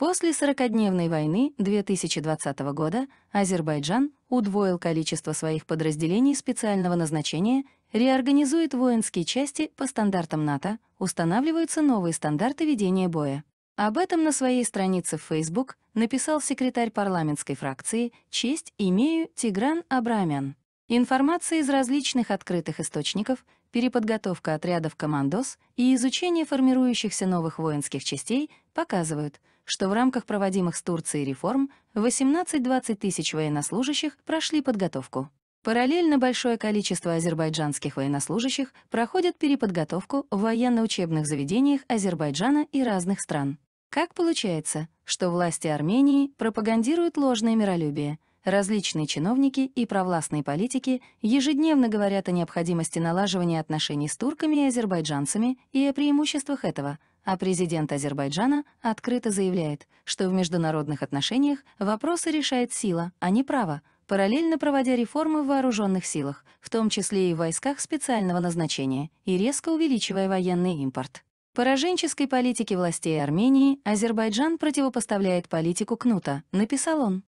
После 40-дневной войны 2020 года Азербайджан удвоил количество своих подразделений специального назначения, реорганизует воинские части по стандартам НАТО, устанавливаются новые стандарты ведения боя. Об этом на своей странице в Facebook написал секретарь парламентской фракции «Честь имею Тигран Абрамян». Информация из различных открытых источников, переподготовка отрядов командос и изучение формирующихся новых воинских частей показывают, что в рамках проводимых с Турцией реформ 18-20 тысяч военнослужащих прошли подготовку. Параллельно большое количество азербайджанских военнослужащих проходят переподготовку в военно-учебных заведениях Азербайджана и разных стран. Как получается, что власти Армении пропагандируют ложное миролюбие — Различные чиновники и провластные политики ежедневно говорят о необходимости налаживания отношений с турками и азербайджанцами и о преимуществах этого, а президент Азербайджана открыто заявляет, что в международных отношениях вопросы решает сила, а не право, параллельно проводя реформы в вооруженных силах, в том числе и в войсках специального назначения, и резко увеличивая военный импорт. Пораженческой политике властей Армении Азербайджан противопоставляет политику Кнута, написал он.